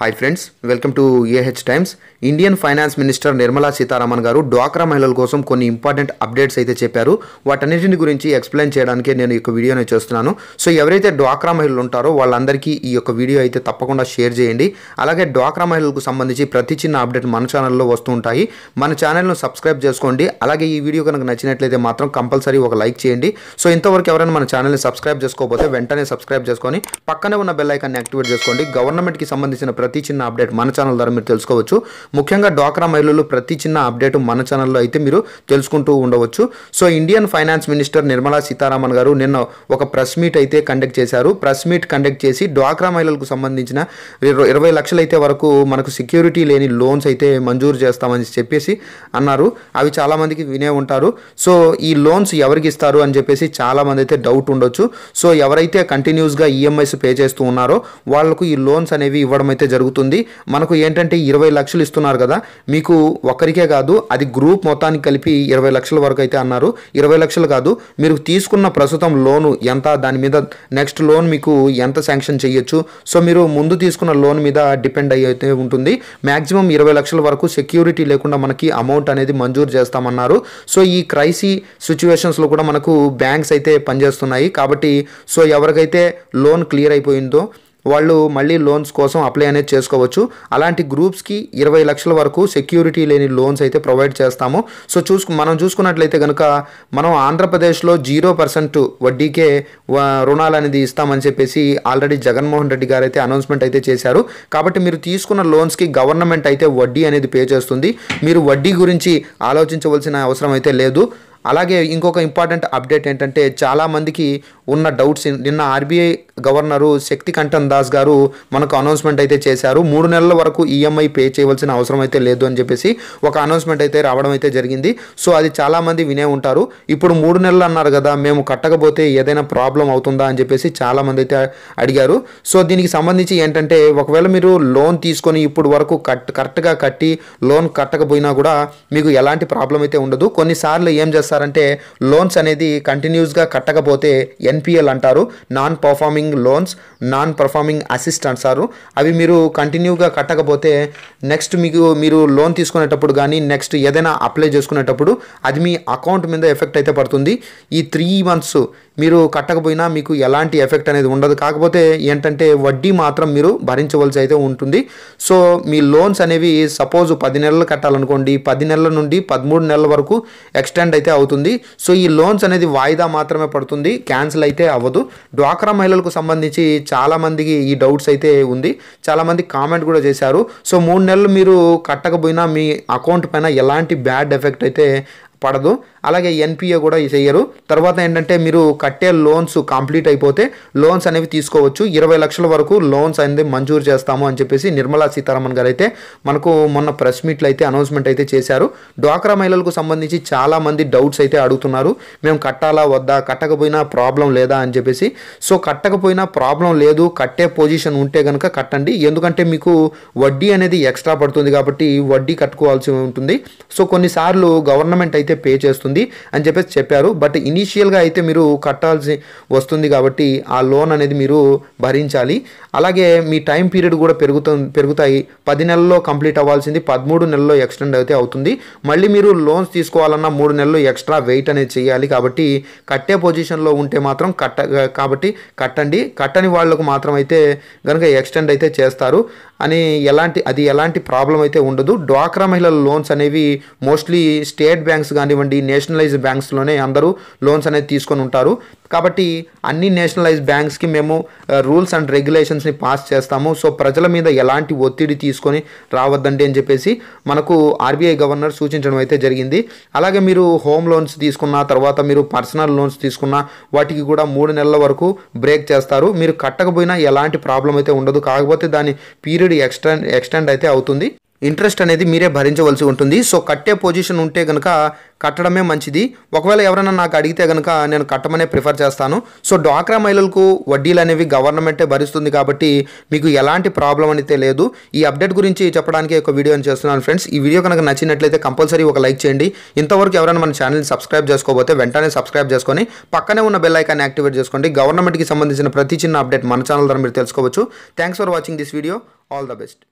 hi friends welcome to AH Times Indian finance minister Nirmala Sitharaman గారు డ్వాక్రా మహిళల కోసం కొన్ని ఇంపార్టెంట్ అప్డేట్స్ అయితే చెప్పారు వాటన్నిటిని గురించి ఎక్స్ప్లెయిన్ చేయడానికే నేను ఈ వీడియోని చేస్తున్నాను సో ఎవరైతే డ్వాక్రా మహిళలు ఉంటారో వాళ్ళందరికీ ఈ యొక్క వీడియో అయితే తప్పకుండా షేర్ చేయండి అలాగే డ్వాక్రా మహిళలకు సంబంధించి ప్రతి చిన్న అప్డేట్ మన ఛానల్లో వస్తూ ఉంటాయి మన ఛానల్ను సబ్స్క్రైబ్ చేసుకోండి అలాగే ఈ వీడియో కనుక నచ్చినట్లయితే మాత్రం కంపల్సరీ ఒక లైక్ చేయండి సో ఇంతవరకు ఎవరైనా మన ఛానల్ని సబ్స్క్రైబ్ చేసుకోకపోతే వెంటనే సబ్స్క్రైబ్ చేసుకొని పక్కనే ఉన్న బెల్ ఐకాన్ని యాక్టివేట్ చేసుకోండి గవర్నమెంట్కి సంబంధించిన ప్రతి చిన్న అప్డేట్ మన ఛానల్ ద్వారా మీరు తెలుసుకోవచ్చు ముఖ్యంగా డ్వాక్రా మహిళలు ప్రతి చిన్న అప్డేట్ మన ఛానల్లో అయితే మీరు తెలుసుకుంటూ ఉండవచ్చు so Indian finance minister Nirmala Sitharaman గారు నిన్న ఒక ప్రెస్ మీట్ అయితే కండక్ట్ చేశారు ప్రెస్ మీట్ కండక్ట్ చేసి డ్వాక్రా మహిళలకు సంబంధించిన ఇరవై లక్షలు అయితే వరకు మనకు సెక్యూరిటీ లేని లోన్స్ అయితే మంజూరు చేస్తామని చెప్పేసి అన్నారు అవి చాలామందికి వినే ఉంటారు సో ఈ లోన్స్ ఎవరికి ఇస్తారు అని చెప్పేసి చాలామంది అయితే డౌట్ ఉండొచ్చు సో ఎవరైతే కంటిన్యూస్గా ఈఎంఐస్ పే చేస్తూ ఉన్నారో వాళ్లకు ఈ లోన్స్ అనేవి ఇవ్వడం అయితే జరుగుతుంది మనకు ఏంటంటే ఇరవై లక్షలు ఇస్తున్నారు కదా మీకు ఒక్కరికే కాదు అది గ్రూప్ మొత్తానికి కలిపి ఇరవై లక్షల వరకు అయితే అన్నారు ఇరవై లక్షలు కాదు మీరు తీసుకున్న ప్రస్తుతం లోను ఎంత దాని మీద నెక్స్ట్ లోన్ మీకు ఎంత శాంక్షన్ చేయొచ్చు సో మీరు ముందు తీసుకున్న లోన్ మీద డిపెండ్ అయితే ఉంటుంది మ్యాక్సిమం ఇరవై లక్షల వరకు సెక్యూరిటీ లేకుండా మనకి అమౌంట్ అనేది మంజూరు చేస్తామన్నారు సో ఈ క్రైసీ సిచ్యువేషన్స్లో కూడా మనకు బ్యాంక్స్ అయితే పనిచేస్తున్నాయి కాబట్టి సో ఎవరికైతే లోన్ క్లియర్ అయిపోయిందో వాళ్ళు మళ్ళీ లోన్స్ కోసం అప్లై అనేది చేసుకోవచ్చు అలాంటి గ్రూప్స్కి ఇరవై లక్షల వరకు సెక్యూరిటీ లేని లోన్స్ అయితే ప్రొవైడ్ చేస్తాము సో చూసుకు మనం చూసుకున్నట్లయితే కనుక మనం ఆంధ్రప్రదేశ్లో జీరో పర్సెంట్ వడ్డీకే రుణాలు అనేది ఇస్తామని చెప్పేసి ఆల్రెడీ జగన్మోహన్ రెడ్డి గారు అయితే అనౌన్స్మెంట్ అయితే చేశారు కాబట్టి మీరు తీసుకున్న లోన్స్కి గవర్నమెంట్ అయితే వడ్డీ అనేది పే చేస్తుంది మీరు వడ్డీ గురించి ఆలోచించవలసిన అవసరం అయితే లేదు అలాగే ఇంకొక ఇంపార్టెంట్ అప్డేట్ ఏంటంటే చాలామందికి ఉన్న డౌట్స్ నిన్న ఆర్బీఐ గవర్నరు కంఠన్ దాస్ గారు మనకు అనౌన్స్మెంట్ అయితే చేశారు మూడు నెలల వరకు ఈఎంఐ పే చేయవలసిన అవసరం అయితే లేదు అని చెప్పేసి ఒక అనౌన్స్మెంట్ అయితే రావడం అయితే జరిగింది సో అది చాలామంది వినే ఉంటారు ఇప్పుడు మూడు నెలలు అన్నారు కదా మేము కట్టకపోతే ఏదైనా ప్రాబ్లం అవుతుందా అని చెప్పేసి చాలామంది అయితే అడిగారు సో దీనికి సంబంధించి ఏంటంటే ఒకవేళ మీరు లోన్ తీసుకొని ఇప్పుడు వరకు కట్ కరెక్ట్గా కట్టి లోన్ కట్టకపోయినా కూడా మీకు ఎలాంటి ప్రాబ్లం అయితే ఉండదు కొన్నిసార్లు ఏం చేస్తారు చేస్తారంటే లోన్స్ అనేది కంటిన్యూస్గా కట్టకపోతే ఎన్పిఎల్ అంటారు non performing loans non performing asset అంటారు అవి మీరు కంటిన్యూగా కట్టకపోతే నెక్స్ట్ మీకు మీరు లోన్ తీసుకునేటప్పుడు కానీ నెక్స్ట్ ఏదైనా అప్లై చేసుకునేటప్పుడు అది మీ అకౌంట్ మీద ఎఫెక్ట్ అయితే పడుతుంది ఈ త్రీ మంత్స్ మీరు కట్టకపోయినా మీకు ఎలాంటి ఎఫెక్ట్ అనేది ఉండదు కాకపోతే ఏంటంటే వడ్డీ మాత్రం మీరు భరించవలసి అయితే ఉంటుంది సో మీ లోన్స్ అనేవి సపోజ్ పది నెలలు కట్టాలనుకోండి పది నెలల నుండి పదమూడు నెలల వరకు ఎక్స్టెండ్ అయితే అవుతుంది సో ఈ లోన్స్ అనేది వాయిదా మాత్రమే పడుతుంది క్యాన్సిల్ అయితే అవ్వదు డ్వాక్రా మహిళలకు సంబంధించి చాలామందికి ఈ డౌట్స్ అయితే ఉంది చాలామంది కామెంట్ కూడా చేశారు సో మూడు నెలలు మీరు కట్టకపోయినా మీ అకౌంట్ పైన ఎలాంటి బ్యాడ్ ఎఫెక్ట్ అయితే పడదు అలాగే ఎన్పిఏ కూడా చేయరు తర్వాత ఏంటంటే మీరు కట్టే లోన్స్ కంప్లీట్ అయిపోతే లోన్స్ అనేవి తీసుకోవచ్చు ఇరవై లక్షల వరకు లోన్స్ అనేది మంజూరు చేస్తాము అని చెప్పేసి నిర్మలా సీతారామన్ గారు అయితే మనకు మొన్న ప్రెస్ మీట్లో అయితే అనౌన్స్మెంట్ అయితే చేశారు డ్వాక్రా మహిళలకు సంబంధించి చాలామంది డౌట్స్ అయితే అడుగుతున్నారు మేము కట్టాలా వద్దా కట్టకపోయినా ప్రాబ్లం లేదా అని చెప్పేసి సో కట్టకపోయినా ప్రాబ్లం లేదు కట్టే పొజిషన్ ఉంటే కనుక కట్టండి ఎందుకంటే మీకు వడ్డీ అనేది ఎక్స్ట్రా పడుతుంది కాబట్టి వడ్డీ కట్టుకోవాల్సి ఉంటుంది సో కొన్నిసార్లు గవర్నమెంట్ అయితే అయితే పే చేస్తుంది అని చెప్పేసి చెప్పారు బట్ ఇనీషియల్గా అయితే మీరు కట్టాల్సి వస్తుంది కాబట్టి ఆ లోన్ అనేది మీరు భరించాలి అలాగే మీ టైం పీరియడ్ కూడా పెరుగుతు పెరుగుతాయి పది నెలల్లో కంప్లీట్ అవ్వాల్సింది పదమూడు నెలల్లో ఎక్స్టెండ్ అయితే అవుతుంది మళ్ళీ మీరు లోన్స్ తీసుకోవాలన్నా మూడు నెలలు ఎక్స్ట్రా వెయిట్ అనేది చేయాలి కాబట్టి కట్టే పొజిషన్లో ఉంటే మాత్రం కట్ట కాబట్టి కట్టండి కట్టని వాళ్ళకు మాత్రం అయితే కనుక ఎక్స్టెండ్ అయితే చేస్తారు అని ఎలాంటి అది ఎలాంటి ప్రాబ్లం అయితే ఉండదు డ్వాక్రా మహిళల లోన్స్ అనేవి మోస్ట్లీ స్టేట్ బ్యాంక్స్ కానివ్వండి నేషనలైజ్ బ్యాంక్స్లోనే అందరూ లోన్స్ అనేది తీసుకొని ఉంటారు కాబట్టి అన్ని నేషనలైజ్ బ్యాంక్స్కి మేము రూల్స్ అండ్ రెగ్యులేషన్స్ని పాస్ చేస్తాము సో ప్రజల మీద ఎలాంటి ఒత్తిడి తీసుకొని రావద్దండి అని చెప్పేసి మనకు ఆర్బీఐ గవర్నర్ సూచించడం అయితే జరిగింది అలాగే మీరు హోమ్ లోన్స్ తీసుకున్న తర్వాత మీరు పర్సనల్ లోన్స్ తీసుకున్న వాటికి కూడా మూడు నెలల వరకు బ్రేక్ చేస్తారు మీరు కట్టకపోయినా ఎలాంటి ప్రాబ్లం అయితే ఉండదు కాకపోతే దాని పీరియడ్ ఎక్స్టెండ్ ఎక్స్టెండ్ అయితే అవుతుంది ఇంట్రెస్ట్ అనేది మీరే భరించవలసి ఉంటుంది సో కట్టే పొజిషన్ ఉంటే కనుక కట్టడమే మంచిది ఒకవేళ ఎవరైనా నాకు అడిగితే కనుక నేను కట్టమనే ప్రిఫర్ చేస్తాను సో డ్వాక్రా మహిళలకు వడ్డీలు అనేవి గవర్నమెంటే భరిస్తుంది కాబట్టి మీకు ఎలాంటి ప్రాబ్లం అనేది లేదు ఈ అప్డేట్ గురించి చెప్పడానికి ఒక వీడియోని చేస్తున్నాను ఫ్రెండ్స్ ఈ వీడియో కనుక నచ్చినట్లయితే కంపల్సరీ ఒక లైక్ చేయండి ఇంతవరకు ఎవరైనా మన ఛానల్ని సబ్స్క్రైబ్ చేసుకోబోతే వెంటనే సబ్స్క్రైబ్ చేసుకొని పక్కనే ఉన్న బెల్ ఐకాన్ని యాక్టివేట్ చేసుకోండి గవర్నమెంట్కి సంబంధించిన ప్రతి చిన్న అప్డేట్ మన ఛానల్ ద్వారా మీరు తెలుసుకోవచ్చు thanks for watching this video all the best